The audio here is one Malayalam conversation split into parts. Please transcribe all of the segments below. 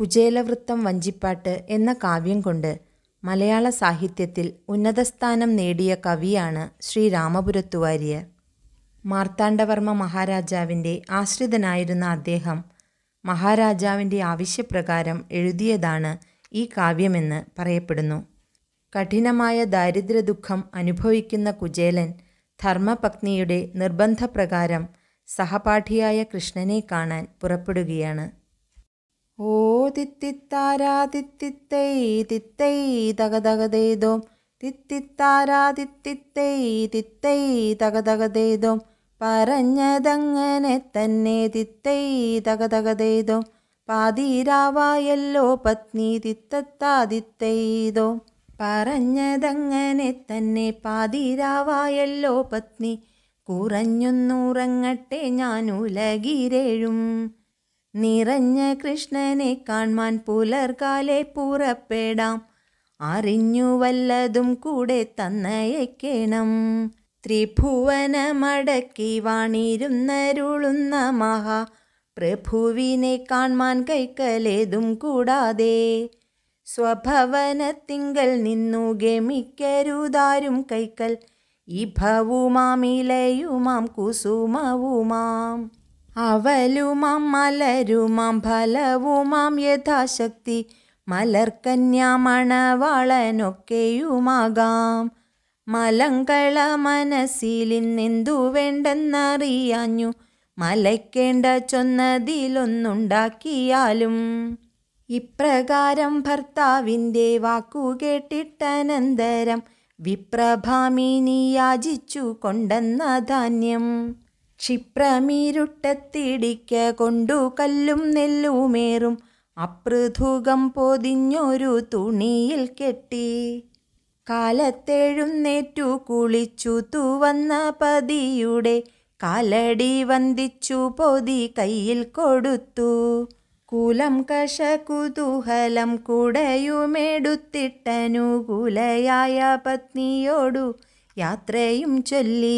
കുചേലവൃത്തം വഞ്ചിപ്പാട്ട് എന്ന കാവ്യം കൊണ്ട് മലയാള സാഹിത്യത്തിൽ ഉന്നതസ്ഥാനം നേടിയ കവിയാണ് ശ്രീ രാമപുരത്തുവാരിയർ മാർത്താണ്ഡവർമ്മ മഹാരാജാവിൻ്റെ ആശ്രിതനായിരുന്ന അദ്ദേഹം മഹാരാജാവിൻ്റെ ആവശ്യപ്രകാരം എഴുതിയതാണ് ഈ കാവ്യമെന്ന് പറയപ്പെടുന്നു കഠിനമായ ദാരിദ്ര്യ ദുഃഖം അനുഭവിക്കുന്ന കുചേലൻ ധർമ്മപത്നിയുടെ നിർബന്ധപ്രകാരം സഹപാഠിയായ കൃഷ്ണനെ കാണാൻ പുറപ്പെടുകയാണ് ഓ തിത്തിത്താരാ തിത്തിത്തൈ തിത്തൈ തകതകതേതോം തിത്തിത്താരാ തിത്തൈ തകതകതേതോം പറഞ്ഞതങ്ങനെ തന്നെ തിത്തൈ തകതകതേതോം പാതിരാവായല്ലോ പത്നി തിത്തത്താതിത്തൈതോ പറഞ്ഞതങ്ങനെ തന്നെ പാതിരാവായല്ലോ പത്നി കുറഞ്ഞൊന്നുറങ്ങട്ടെ ഞാൻ ഉലകിരേഴും നിറഞ്ഞ കൃഷ്ണനെ കാൺമാൻ പുലർകാലെ പുറപ്പെടാം അറിഞ്ഞു വല്ലതും കൂടെ ത്രിഭുവന ത്രിഭുവനമടക്കി വാണിരുന്നരുളുന്ന മഹാ പ്രഭുവിനെ കാൺമാൻ കൈക്കലേതും കൂടാതെ സ്വഭവനത്തിങ്കൽ നിന്നു ഗമിക്കരുതാരും കൈക്കൽ ഇഭവുമാമിലയുമാം കുസുമവുമാം അവലുമാം മലരുമാം ഫലവുമാം യഥാശക്തി മലർക്കന്യാമണവാളനൊക്കെയുമാകാം മലങ്കള മനസ്സിലിന്നെന്തു വേണ്ടെന്നറിയാഞ്ഞു മലയ്ക്കേണ്ട ചൊന്നതിലൊന്നുണ്ടാക്കിയാലും ഇപ്രകാരം ഭർത്താവിൻ്റെ വാക്കുകേട്ടിട്ടനന്തരം വിപ്രഭാമിനി യാചിച്ചു കൊണ്ടെന്ന ധാന്യം ക്ഷിപ്രമീരുട്ടത്തിടിക്ക കൊണ്ടു കല്ലും നെല്ലുമേറും അപൃഥുകം പൊതിഞ്ഞൊരു തുണിയിൽ കെട്ടി നേറ്റു കുളിച്ചു തൂവന്ന പതിയുടെ കാലടി വന്ദിച്ചു പൊതി കയ്യിൽ കൊടുത്തു കുലം കഷ കുതൂഹലം കുടയുമെടുത്തിട്ടനുകൂലയായ പത്നിയോടു യാത്രയും ചൊല്ലി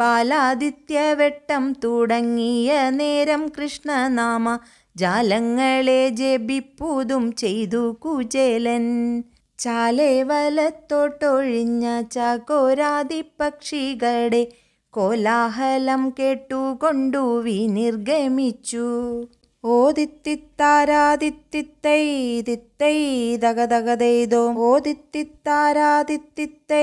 ബാലാദിത്യവെട്ടം തുടങ്ങിയ നേരം കൃഷ്ണനാമ ജാലങ്ങളെ ജപിപ്പുതും ചെയ്തു കുചേലൻ ചാലെ വലത്തോട്ടൊഴിഞ്ഞ ചാകോരാതിപക്ഷികളെ കോലാഹലം കേട്ടുകൊണ്ടു വിനിർഗമിച്ചു ഓതിത്തിത്താരാതിത്തിത്തൈ തിത്തൈ ദഗദഗതൈതോം ഓതിത്തിത്താരാതിത്തിത്തൈ